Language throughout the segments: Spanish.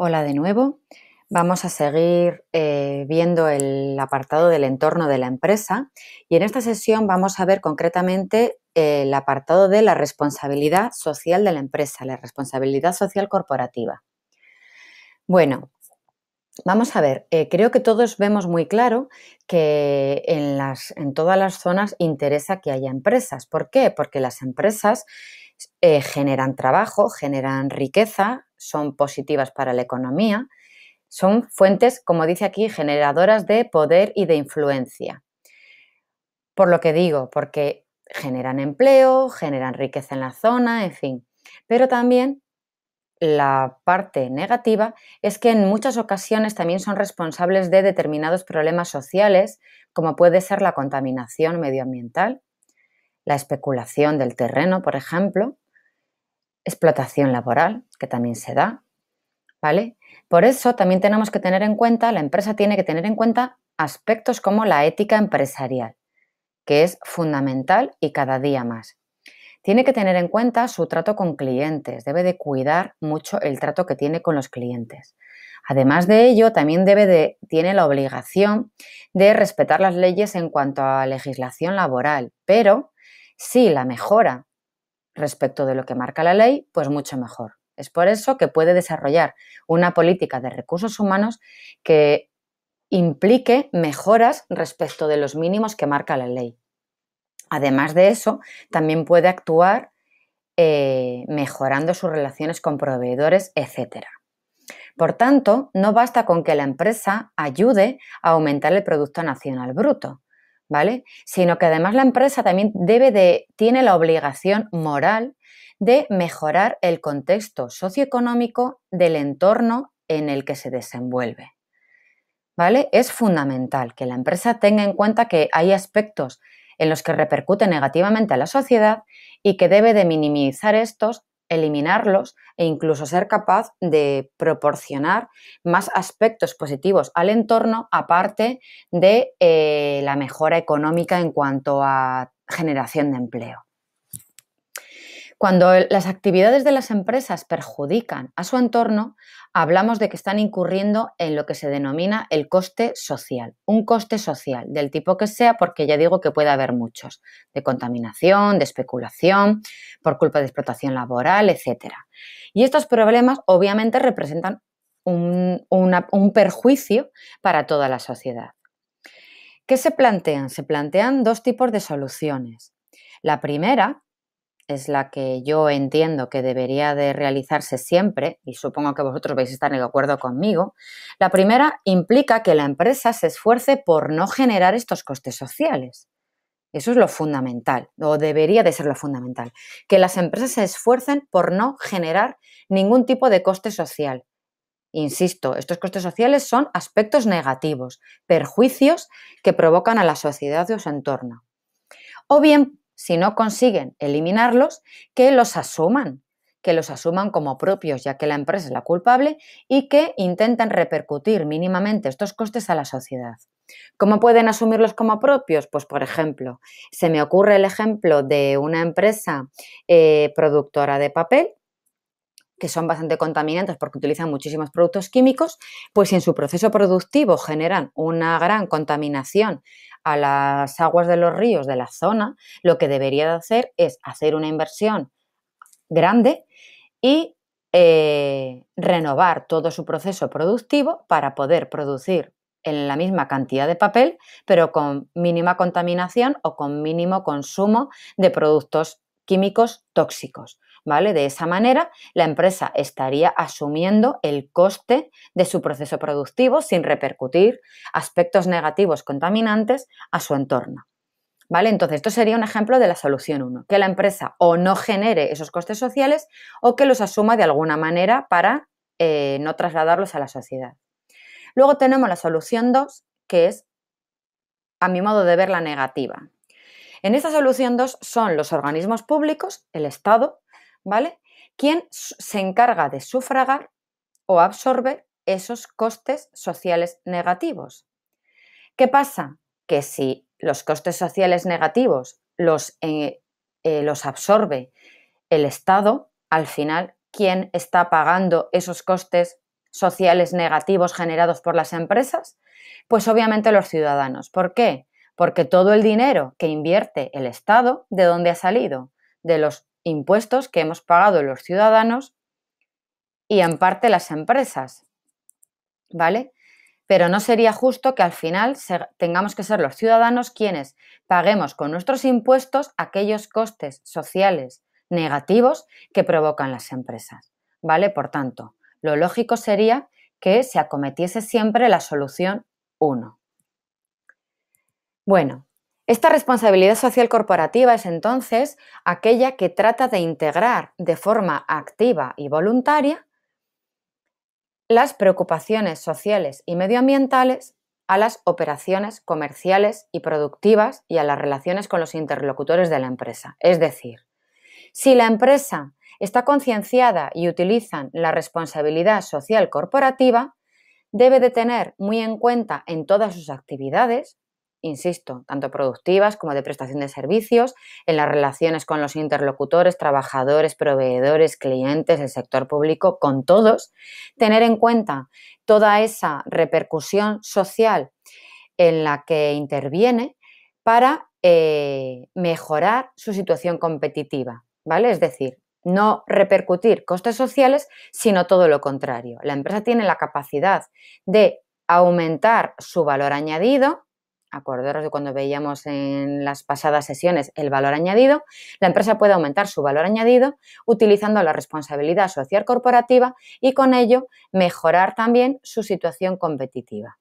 Hola de nuevo. Vamos a seguir eh, viendo el apartado del entorno de la empresa y en esta sesión vamos a ver concretamente eh, el apartado de la responsabilidad social de la empresa, la responsabilidad social corporativa. Bueno, Vamos a ver, eh, creo que todos vemos muy claro que en, todas las zonas interesa que haya empresas. ¿Por qué? Porque las empresas generan trabajo, generan riqueza, son positivas para la economía, son fuentes, como dice aquí, generadoras de poder y de influencia. Por lo que digo, porque generan empleo, generan riqueza en la zona, en fin. Pero también la parte negativa es que en muchas ocasiones también son responsables de determinados problemas sociales, como puede ser la contaminación medioambiental, la especulación del terreno, por ejemplo, explotación laboral, que también se da, ¿vale? Por eso también tenemos que tener en cuenta, la empresa tiene que tener en cuenta aspectos como la ética empresarial, que es fundamental y cada día más. Tiene que tener en cuenta su trato con clientes, debe de cuidar mucho el trato que tiene con los clientes. Además de ello, también debe tiene la obligación de respetar las leyes en cuanto a legislación laboral, pero si la mejora respecto de lo que marca la ley, pues mucho mejor. Es por eso que puede desarrollar una política de recursos humanos que implique mejoras respecto de los mínimos que marca la ley. Además de eso, también puede actuar eh, mejorando sus relaciones con proveedores, etc. Por tanto, no basta con que la empresa ayude a aumentar el Producto Nacional Bruto, Sino que además la empresa también tiene la obligación moral de mejorar el contexto socioeconómico del entorno en el que se desenvuelve. ¿Vale? Es fundamental que la empresa tenga en cuenta que hay aspectos en los que repercute negativamente a la sociedad y que debe de minimizar estos eliminarlos e incluso ser capaz de proporcionar más aspectos positivos al entorno, aparte de eh, la mejora económica en cuanto a generación de empleo. Cuando las actividades de las empresas perjudican a su entorno, hablamos de que están incurriendo en lo que se denomina el coste social, un coste social del tipo que sea, porque ya digo que puede haber muchos, de contaminación, de especulación, por culpa de explotación laboral, etc. Y estos problemas obviamente representan un, perjuicio para toda la sociedad. ¿Qué se plantean? Se plantean dos tipos de soluciones. La primera es la que yo entiendo que debería de realizarse siempre, y supongo que vosotros vais a estar de acuerdo conmigo, la primera implica que la empresa se esfuerce por no generar estos costes sociales. Eso es lo fundamental, o debería de ser lo fundamental, que las empresas se esfuercen por no generar ningún tipo de coste social. Insisto, estos costes sociales son aspectos negativos, perjuicios que provocan a la sociedad y a su entorno. O bien si no consiguen eliminarlos, que los asuman, que los asuman como propios, ya que la empresa es la culpable, y que intenten repercutir mínimamente estos costes a la sociedad. ¿Cómo pueden asumirlos como propios? Pues, por ejemplo, se me ocurre el ejemplo de una empresa eh, productora de papel que son bastante contaminantes porque utilizan muchísimos productos químicos, pues si en su proceso productivo generan una gran contaminación a las aguas de los ríos de la zona, lo que debería de hacer es hacer una inversión grande y eh, renovar todo su proceso productivo para poder producir en la misma cantidad de papel, pero con mínima contaminación o con mínimo consumo de productos químicos tóxicos. ¿vale? De esa manera, la empresa estaría asumiendo el coste de su proceso productivo sin repercutir aspectos negativos contaminantes a su entorno. ¿Vale? Entonces, esto sería un ejemplo de la solución 1, que la empresa o no genere esos costes sociales o que los asuma de alguna manera para eh, no trasladarlos a la sociedad. Luego tenemos la solución 2, que es, a mi modo de ver, la negativa. En esta solución 2 son los organismos públicos, el Estado, ¿vale? Quien se encarga de sufragar o absorbe esos costes sociales negativos. ¿Qué pasa? Que si los costes sociales negativos los, eh, eh, los absorbe el Estado, al final, ¿quién está pagando esos costes sociales negativos generados por las empresas? Pues obviamente los ciudadanos. ¿Por qué? Porque todo el dinero que invierte el Estado, ¿de dónde ha salido? De los impuestos que hemos pagado los ciudadanos y en parte las empresas. ¿Vale? Pero no sería justo que al final tengamos que ser los ciudadanos quienes paguemos con nuestros impuestos aquellos costes sociales negativos que provocan las empresas. ¿Vale? Por tanto, lo lógico sería que se acometiese siempre la solución 1. Bueno, esta responsabilidad social corporativa es entonces aquella que trata de integrar de forma activa y voluntaria las preocupaciones sociales y medioambientales a las operaciones comerciales y productivas y a las relaciones con los interlocutores de la empresa. Es decir, si la empresa está concienciada y utilizan la responsabilidad social corporativa, debe de tener muy en cuenta en todas sus actividades insisto, tanto productivas como de prestación de servicios, en las relaciones con los interlocutores, trabajadores, proveedores, clientes, el sector público, con todos, tener en cuenta toda esa repercusión social en la que interviene para eh, mejorar su situación competitiva, ¿vale? Es decir, no repercutir costes sociales, sino todo lo contrario. La empresa tiene la capacidad de aumentar su valor añadido acordaros de cuando veíamos en las pasadas sesiones el valor añadido, la empresa puede aumentar su valor añadido utilizando la responsabilidad social corporativa y con ello mejorar también su situación competitiva.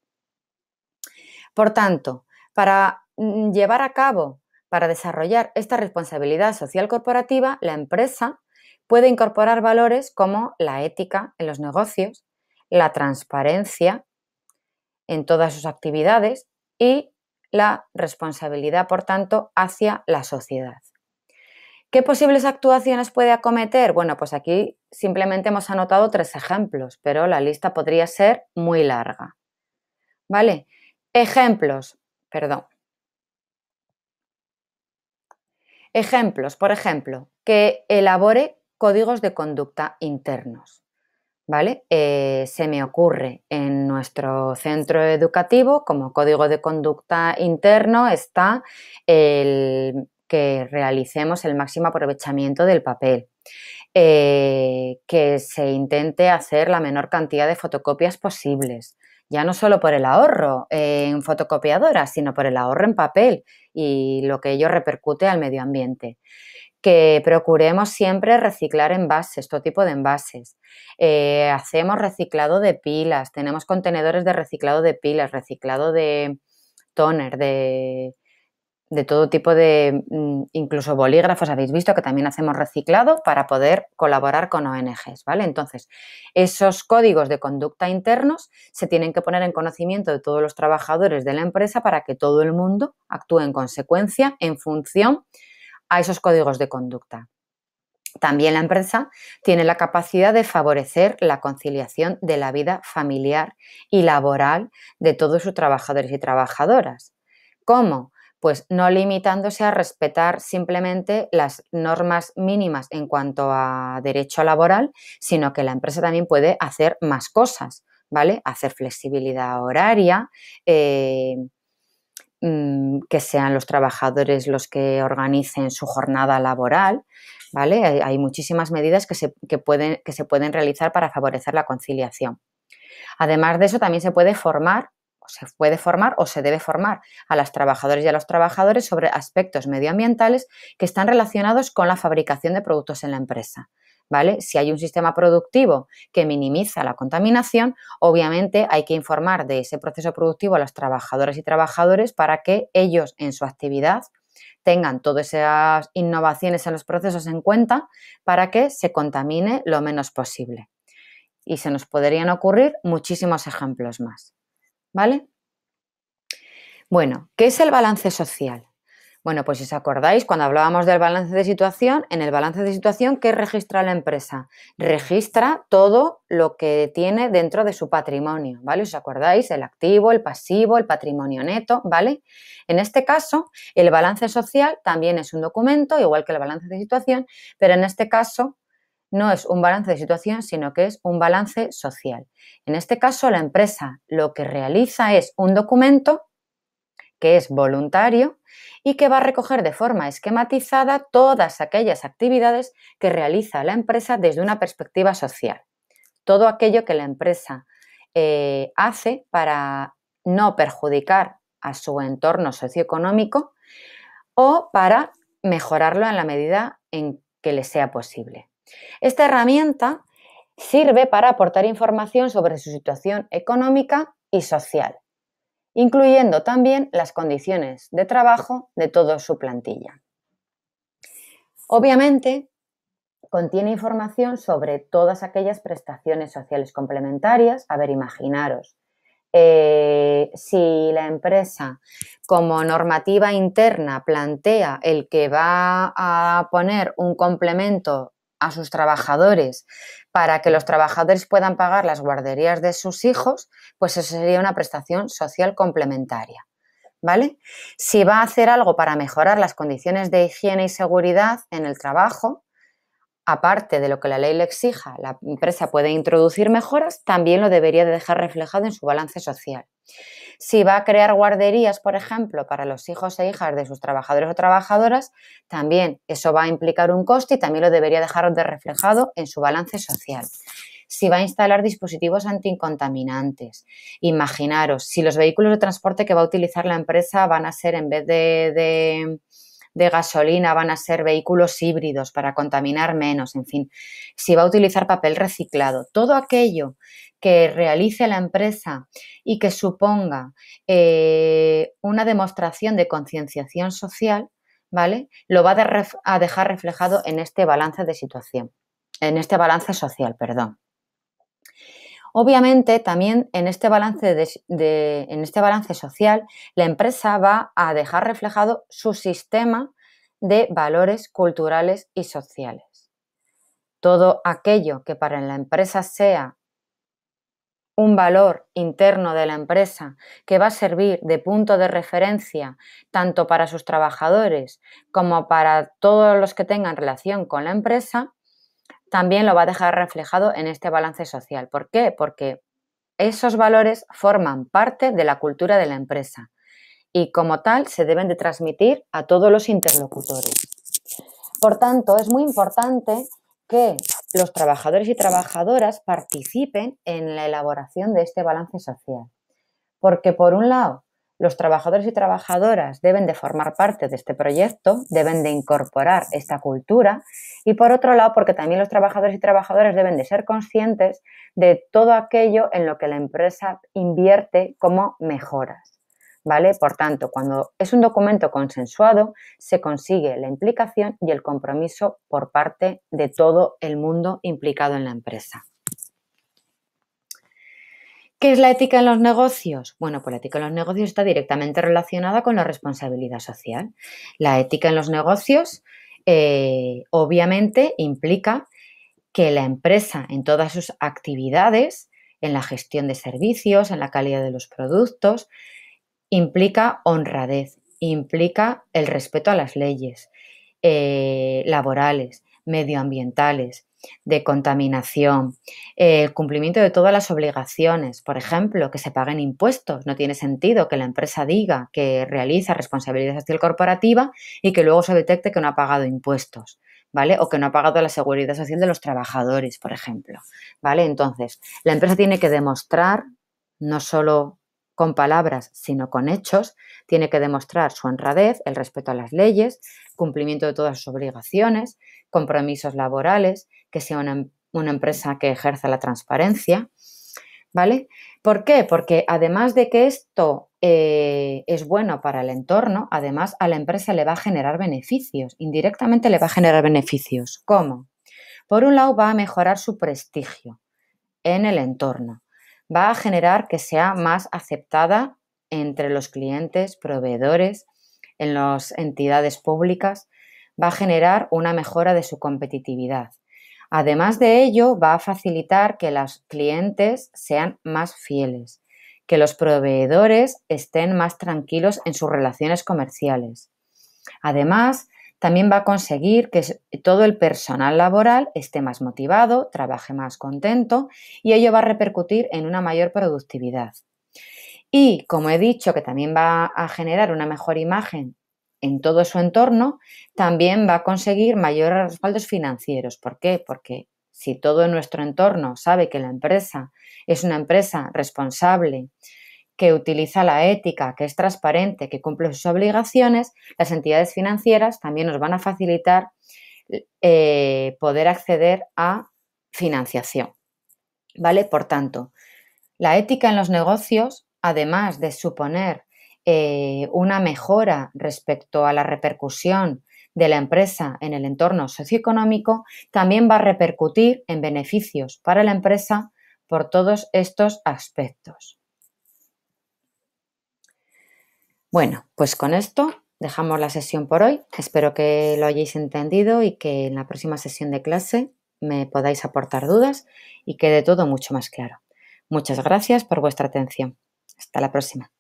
Por tanto, para mm, llevar a cabo, para desarrollar esta responsabilidad social corporativa, la empresa puede incorporar valores como la ética en los negocios, la transparencia en todas sus actividades y la responsabilidad, por tanto, hacia la sociedad. ¿Qué posibles actuaciones puede acometer? Bueno, pues aquí simplemente hemos anotado tres ejemplos, pero la lista podría ser muy larga. ¿Vale? Ejemplos, perdón. Ejemplos, por ejemplo, que elabore códigos de conducta internos. ¿vale? Eh, se me ocurre en nuestro centro educativo, como código de conducta interno, está el que realicemos el máximo aprovechamiento del papel. Eh, que se intente hacer la menor cantidad de fotocopias posibles, ya no solo por el ahorro en fotocopiadoras, sino por el ahorro en papel y lo que ello repercute al medio ambiente que procuremos siempre reciclar envases, todo tipo de envases. Eh, hacemos reciclado de pilas, tenemos contenedores de reciclado de pilas, reciclado de toner, de, de todo tipo de, mm, incluso bolígrafos, habéis visto que también hacemos reciclado para poder colaborar con ONGs, ¿vale? Entonces, esos códigos de conducta internos se tienen que poner en conocimiento de todos los trabajadores de la empresa para que todo el mundo actúe en consecuencia en función a esos códigos de conducta. También la empresa tiene la capacidad de favorecer la conciliación de la vida familiar y laboral de todos sus trabajadores y trabajadoras. ¿Cómo? Pues no limitándose a respetar simplemente las normas mínimas en cuanto a derecho laboral, sino que la empresa también puede hacer más cosas, ¿vale? Hacer flexibilidad horaria. Eh, Mm, que sean los trabajadores los que organicen su jornada laboral, Hay, muchísimas medidas que se, pueden, que se pueden realizar para favorecer la conciliación. Además de eso, también se puede formar, o se puede formar o se debe formar a las trabajadoras y a los trabajadores sobre aspectos medioambientales que están relacionados con la fabricación de productos en la empresa. ¿vale? Si hay un sistema productivo que minimiza la contaminación, obviamente hay que informar de ese proceso productivo a los trabajadores y trabajadores para que ellos en su actividad tengan todas esas innovaciones en los procesos en cuenta para que se contamine lo menos posible. Y se nos podrían ocurrir muchísimos ejemplos más. ¿Vale? Bueno, ¿qué es el balance social? Bueno, pues si os acordáis, cuando hablábamos del balance de situación, en el balance de situación, ¿qué registra la empresa? Registra todo lo que tiene dentro de su patrimonio, ¿vale? ¿Os acordáis? El activo, el pasivo, el patrimonio neto, ¿vale? En este caso, el balance social también es un documento, igual que el balance de situación, pero en este caso no es un balance de situación, sino que es un balance social. En este caso, la empresa lo que realiza es un documento que es voluntario y que va a recoger de forma esquematizada todas aquellas actividades que realiza la empresa desde una perspectiva social. Todo aquello que la empresa eh, hace para no perjudicar a su entorno socioeconómico o para mejorarlo en la medida en que le sea posible. Esta herramienta sirve para aportar información sobre su situación económica y social incluyendo también las condiciones de trabajo de toda su plantilla. Obviamente, contiene información sobre todas aquellas prestaciones sociales complementarias. A ver, imaginaros, eh, si la empresa como normativa interna plantea el que va a poner un complemento a sus trabajadores para que los trabajadores puedan pagar las guarderías de sus hijos, pues eso sería una prestación social complementaria. ¿Vale? Si va a hacer algo para mejorar las condiciones de higiene y seguridad en el trabajo, aparte de lo que la ley le exija, la empresa puede introducir mejoras, también lo debería dejar reflejado en su balance social. Si va a crear guarderías, por ejemplo, para los hijos e hijas de sus trabajadores o trabajadoras, también eso va a implicar un coste y también lo debería dejar de reflejado en su balance social. Si va a instalar dispositivos anticontaminantes, imaginaros, si los vehículos de transporte que va a utilizar la empresa van a ser en vez de de gasolina van a ser vehículos híbridos para contaminar menos, en fin, si va a utilizar papel reciclado, todo aquello que realice la empresa y que suponga eh, una demostración de concienciación social, ¿vale? Lo va a, a dejar reflejado en este balance de situación, en este balance social, perdón. Obviamente, también este en este balance, social, la empresa va a dejar reflejado su sistema de valores culturales y sociales. Todo aquello que para la empresa sea un valor interno de la empresa que va a servir de punto de referencia tanto para sus trabajadores como para todos los que tengan relación con la empresa, también lo va a dejar reflejado en este balance social. ¿Por qué? Porque esos valores forman parte de la cultura de la empresa y como tal se deben de transmitir a todos los interlocutores. Por tanto, es muy importante que los trabajadores y trabajadoras participen en la elaboración de este balance social. Porque por un lado, los trabajadores y trabajadoras deben de formar parte de este proyecto, deben de incorporar esta cultura y por otro lado porque también los trabajadores y trabajadoras deben de ser conscientes de todo aquello en lo que la empresa invierte como mejoras. ¿Vale? Por tanto, cuando es un documento consensuado, se consigue la implicación y el compromiso por parte de todo el mundo implicado en la empresa. ¿Qué es la ética en los negocios? Bueno, pues la ética en los negocios está directamente relacionada con la responsabilidad social. La ética en los negocios eh, obviamente implica que la empresa en todas sus actividades, en la gestión de servicios, en la calidad de los productos, implica honradez, implica el respeto a las leyes eh, laborales, medioambientales, de contaminación, eh, el cumplimiento de todas las obligaciones, por ejemplo, que se paguen impuestos. No tiene sentido que la empresa diga que realiza responsabilidad social corporativa y que luego se detecte que no ha pagado impuestos. ¿Vale? O que no ha pagado la seguridad social de los trabajadores, por ejemplo. ¿Vale? Entonces, la empresa tiene que demostrar no solo con palabras, sino con hechos, tiene que demostrar su honradez, el respeto a las leyes, cumplimiento de todas sus obligaciones, compromisos laborales, que sea una, em-, empresa que ejerza la transparencia. ¿Vale? ¿Por qué? Porque además de que esto eh, es bueno para el entorno, además a la empresa le va a generar beneficios, indirectamente le va a generar beneficios. ¿Cómo? Por un lado, va a mejorar su prestigio en el entorno va a generar que sea más aceptada entre los clientes, proveedores, en las entidades públicas, va a generar una mejora de su competitividad. Además de ello, va a facilitar que los clientes sean más fieles, que los proveedores estén más tranquilos en sus relaciones comerciales. Además, también va a conseguir que todo el personal laboral esté más motivado, trabaje más contento y ello va a repercutir en una mayor productividad. Y como he dicho que también va a generar una mejor imagen en todo su entorno, también va a conseguir mayores respaldos financieros. ¿Por qué? Porque si todo nuestro entorno sabe que la empresa es una empresa responsable, que utiliza la ética, que es transparente, que cumple sus obligaciones, las entidades financieras también nos van a facilitar eh, poder acceder a financiación. ¿Vale? Por tanto, la ética en los negocios, además de suponer eh, una mejora respecto a la repercusión de la empresa en el entorno socioeconómico, también va a repercutir en beneficios para la empresa por todos estos aspectos. Bueno, pues con esto dejamos la sesión por hoy. Espero que lo hayáis entendido y que en la próxima sesión de clase me podáis aportar dudas y quede todo mucho más claro. Muchas gracias por vuestra atención. Hasta la próxima.